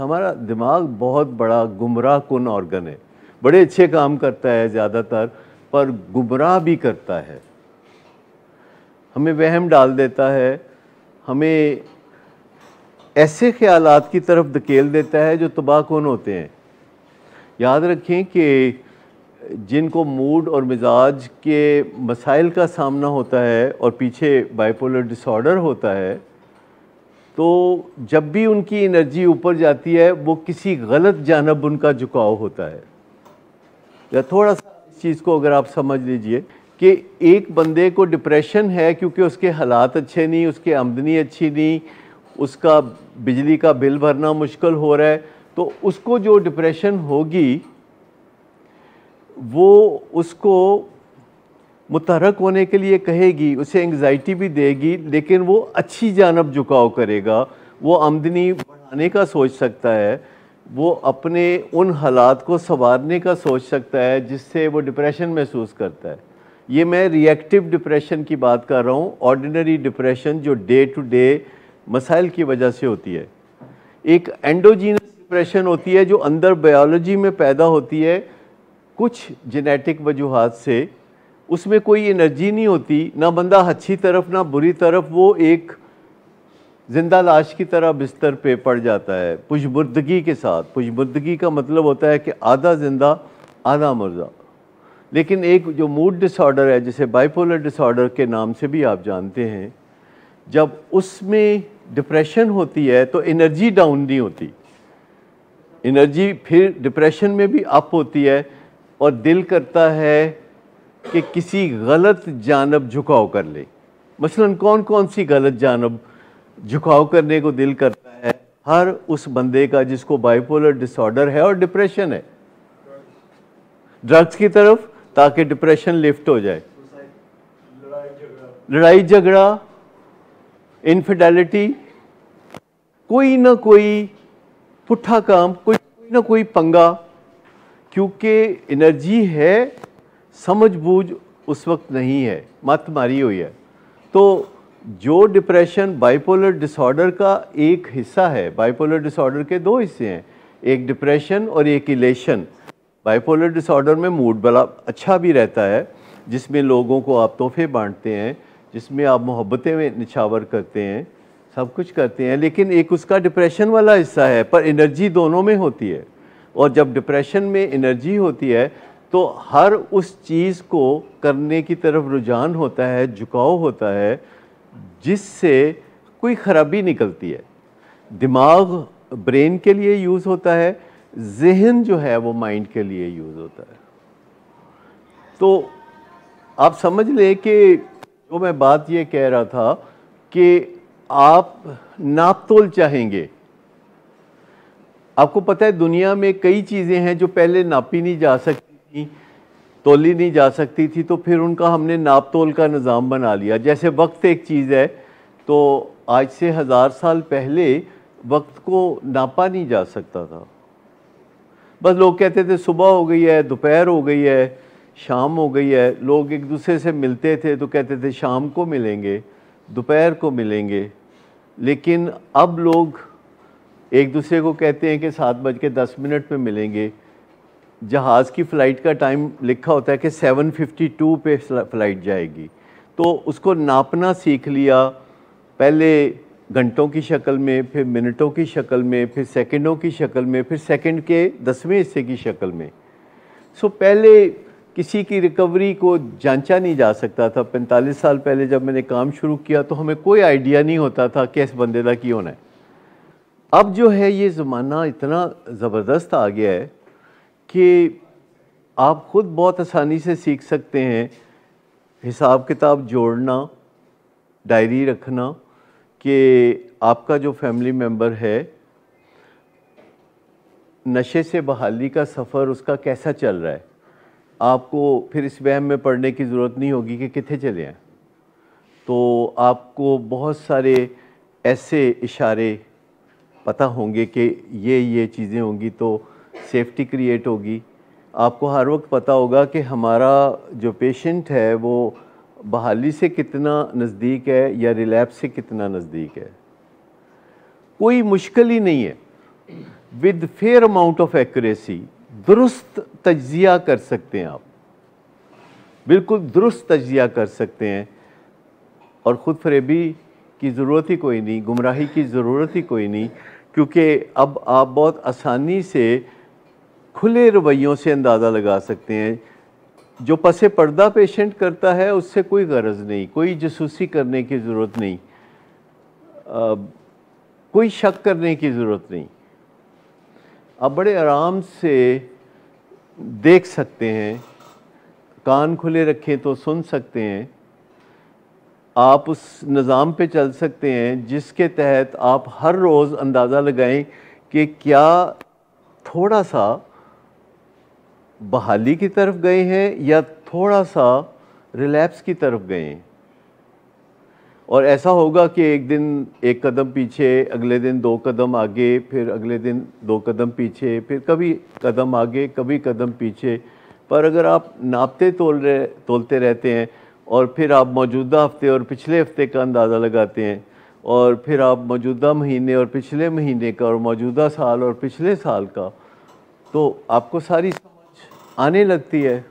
हमारा दिमाग बहुत बड़ा गुमराह कन ऑर्गन है बड़े अच्छे काम करता है ज़्यादातर पर गुमराह भी करता है हमें वहम डाल देता है हमें ऐसे ख्याल की तरफ धकेल देता है जो तबाह कौन होते हैं याद रखें कि जिनको मूड और मिजाज के मसाइल का सामना होता है और पीछे बाइपोलर डिसऑर्डर होता है तो जब भी उनकी एनर्जी ऊपर जाती है वो किसी गलत जानब उनका झुकाव होता है या थोड़ा सा इस चीज़ को अगर आप समझ लीजिए कि एक बंदे को डिप्रेशन है क्योंकि उसके हालात अच्छे नहीं उसकी आमदनी अच्छी नहीं उसका बिजली का बिल भरना मुश्किल हो रहा है तो उसको जो डिप्रेशन होगी वो उसको मुतहरक होने के लिए कहेगी उसे एंग्जाइटी भी देगी लेकिन वो अच्छी जानब झुकाव करेगा वो आमदनी बढ़ाने का सोच सकता है वो अपने उन हालात को संवारने का सोच सकता है जिससे वो डिप्रेशन महसूस करता है ये मैं रिएक्टिव डिप्रेशन की बात कर रहा हूँ ऑर्डिनरी डिप्रेशन जो डे टू डे मसाइल की वजह से होती है एक एंडोजीनस डिप्रेशन होती है जो अंदर बायोलॉजी में पैदा होती है कुछ जेनेटिक वजूहत से उसमें कोई एनर्जी नहीं होती ना बंदा अच्छी तरफ ना बुरी तरफ वो एक जिंदा लाश की तरह बिस्तर पे पड़ जाता है पुशबुर्दगी के साथ पुशबुर्दगी का मतलब होता है कि आधा जिंदा आधा मुर्दा लेकिन एक जो मूड डिसऑर्डर है जिसे बाइपोलर डिसऑर्डर के नाम से भी आप जानते हैं जब उसमें डिप्रेशन होती है तो एनर्जी डाउन नहीं होती एनर्जी फिर डिप्रेशन में भी अप होती है और दिल करता है कि किसी गलत जानब झुकाव कर ले मसलन कौन कौन सी गलत जानब झुकाव करने को दिल करता है हर उस बंदे का जिसको बाइपोलर डिसऑर्डर है और डिप्रेशन है ड्रग्स की तरफ ताकि डिप्रेशन लिफ्ट हो जाए लड़ाई झगड़ा इनफिडेलिटी कोई ना कोई पुट्ठा काम कोई ना कोई पंगा क्योंकि एनर्जी है समझ बूझ उस वक्त नहीं है मत मारी हुई है तो जो डिप्रेशन बाइपोलर डिसऑर्डर का एक हिस्सा है बाइपोलर डिसऑर्डर के दो हिस्से हैं एक डिप्रेशन और एक इलेशन बाइपोलर डिसऑर्डर में मूड बड़ा अच्छा भी रहता है जिसमें लोगों को आप तोहफे बांटते हैं जिसमें आप मोहब्बतें में निछावर करते हैं सब कुछ करते हैं लेकिन एक उसका डिप्रेशन वाला हिस्सा है पर एनर्जी दोनों में होती है और जब डिप्रेशन में एनर्जी होती है तो हर उस चीज़ को करने की तरफ रुझान होता है झुकाव होता है जिससे कोई ख़राबी निकलती है दिमाग ब्रेन के लिए यूज़ होता है जहन जो है वो माइंड के लिए यूज़ होता है तो आप समझ लें कि जो मैं बात ये कह रहा था कि आप नापतोल चाहेंगे आपको पता है दुनिया में कई चीज़ें हैं जो पहले नापी नहीं जा सकती थी तोली नहीं जा सकती थी तो फिर उनका हमने नाप तोल का निज़ाम बना लिया जैसे वक्त एक चीज़ है तो आज से हज़ार साल पहले वक्त को नापा नहीं जा सकता था बस लोग कहते थे सुबह हो गई है दोपहर हो गई है शाम हो गई है लोग एक दूसरे से मिलते थे तो कहते थे शाम को मिलेंगे दोपहर को मिलेंगे लेकिन अब लोग एक दूसरे को कहते हैं कि सात बज के दस मिनट पर मिलेंगे जहाज़ की फ़्लाइट का टाइम लिखा होता है कि 752 पे फ़्लाइट जाएगी तो उसको नापना सीख लिया पहले घंटों की शक्ल में फिर मिनटों की शक्ल में फिर सेकंडों की शक्ल में फिर सेकंड के दसवें हिस्से की शक्ल में सो so, पहले किसी की रिकवरी को जांचा नहीं जा सकता था 45 साल पहले जब मैंने काम शुरू किया तो हमें कोई आइडिया नहीं होता था कि इस बंदे का क्यों होना है अब जो है ये ज़माना इतना ज़बरदस्त आ गया है कि आप ख़ुद बहुत आसानी से सीख सकते हैं हिसाब किताब जोड़ना डायरी रखना कि आपका जो फैमिली मेम्बर है नशे से बहाली का सफ़र उसका कैसा चल रहा है आपको फिर इस वहम में पढ़ने की ज़रूरत नहीं होगी कि कितने चले हैं तो आपको बहुत सारे ऐसे इशारे पता होंगे कि ये ये चीज़ें होंगी तो सेफ्टी क्रिएट होगी आपको हर वक्त पता होगा कि हमारा जो पेशेंट है वो बहाली से कितना नज़दीक है या रिलैप्स से कितना नज़दीक है कोई मुश्किल ही नहीं है with fair amount of accuracy दुरुस्त तजिया कर सकते हैं आप बिल्कुल दुरुस्त तजिया कर सकते हैं और ख़ुद फरेबी की ज़रूरत ही कोई नहीं गुमराही की ज़रूरत ही कोई नहीं क्योंकि अब आप बहुत आसानी से खुले रवैयों से अंदाज़ा लगा सकते हैं जो पसे पर्दा पेशेंट करता है उससे कोई गरज नहीं कोई जसूसी करने की ज़रूरत नहीं आ, कोई शक करने की ज़रूरत नहीं आप बड़े आराम से देख सकते हैं कान खुले रखें तो सुन सकते हैं आप उस निज़ाम पे चल सकते हैं जिसके तहत आप हर रोज़ अंदाज़ा लगाएं कि क्या थोड़ा सा बहाली की तरफ गए हैं या थोड़ा सा रिलैप्स की तरफ गए हैं और ऐसा होगा कि एक दिन एक कदम पीछे अगले दिन दो कदम आगे फिर अगले दिन दो कदम पीछे फिर कभी कदम आगे कभी कदम पीछे पर अगर आप नापते तोल रहे तोलते रहते हैं और फिर आप मौजूदा हफ्ते और पिछले हफ्ते का अंदाज़ा लगाते हैं और फिर आप मौजूदा महीने और पिछले महीने का और मौजूदा साल और पिछले साल का तो आपको सारी आने लगती है